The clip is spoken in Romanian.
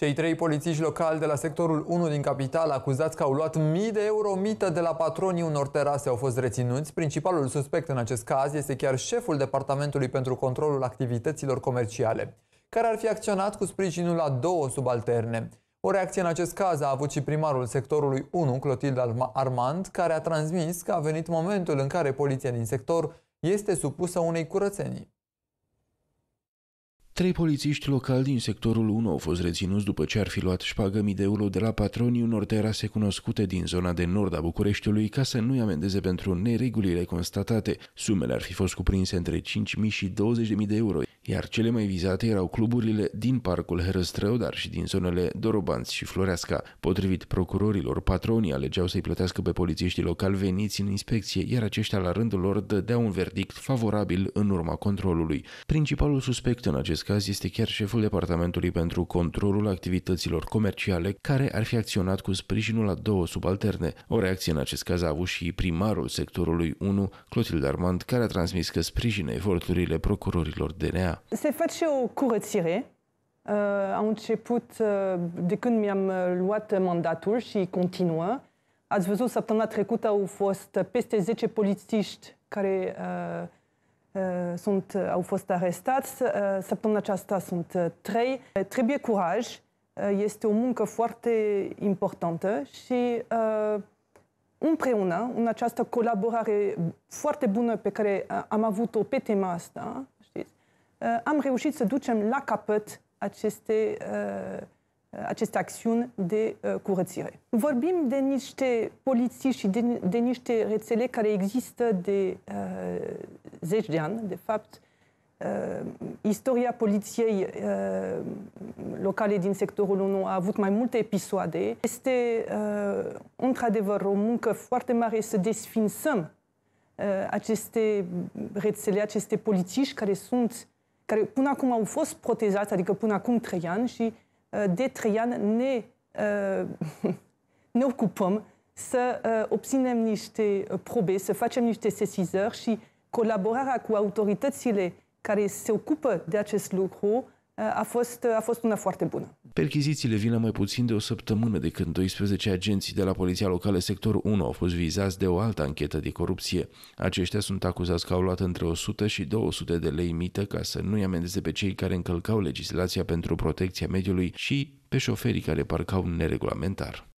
Cei trei polițiști locali de la sectorul 1 din capital, acuzați că au luat mii de euro mită de la patronii unor terase, au fost reținuți. Principalul suspect în acest caz este chiar șeful Departamentului pentru Controlul Activităților Comerciale, care ar fi acționat cu sprijinul a două subalterne. O reacție în acest caz a avut și primarul sectorului 1, Clotilde Armand, care a transmis că a venit momentul în care poliția din sector este supusă unei curățenii. Trei polițiști locali din sectorul 1 au fost reținuți după ce ar fi luat șpagă mii de euro de la patronii unor terase cunoscute din zona de nord a Bucureștiului ca să nu-i amendeze pentru neregulile constatate. Sumele ar fi fost cuprinse între 5.000 și 20.000 de euro, iar cele mai vizate erau cluburile din parcul Herăstrău, dar și din zonele Dorobanți și Floreasca. Potrivit procurorilor, patronii alegeau să-i plătească pe polițiștii locali veniți în inspecție, iar aceștia la rândul lor dădeau un verdict favorabil în urma controlului. Principalul suspect în acest caz este chiar șeful Departamentului pentru Controlul Activităților Comerciale, care ar fi acționat cu sprijinul a două subalterne. O reacție în acest caz a avut și primarul sectorului 1, Clotilde Armand, care a transmis că sprijină eforturile procurorilor DNA. Yeah. Se face o curățire. Uh, A început uh, de când mi-am uh, luat mandatul și continuă. Ați văzut, săptămâna trecută au fost peste 10 polițiști care uh, uh, sunt, au fost arestați. Uh, săptămâna aceasta sunt trei. Trebuie curaj. Este o muncă foarte importantă și împreună, în această colaborare foarte bună pe care am avut-o pe tema asta, Uh, am reușit să ducem la capăt aceste, uh, aceste acțiuni de uh, curățire. Vorbim de niște poliții și de, de niște rețele care există de zeci de ani, de fapt, Uh, istoria poliției uh, locale din sectorul 1 a avut mai multe episoade. Este uh, într-adevăr o muncă foarte mare să desfințăm uh, aceste rețele, aceste polițiști care sunt care până acum au fost protejați, adică până acum trei ani și uh, de trei ani ne, uh, ne ocupăm să uh, obținem niște probe, să facem niște sesizări și colaborarea cu autoritățile care se ocupă de acest lucru a fost, a fost una foarte bună. Perchizițiile vin la mai puțin de o săptămână de când 12 agenții de la Poliția Locală Sector 1 au fost vizați de o altă anchetă de corupție. Aceștia sunt acuzați că au luat între 100 și 200 de lei mită ca să nu-i amendeze pe cei care încălcau legislația pentru protecția mediului și pe șoferii care parcau neregulamentar.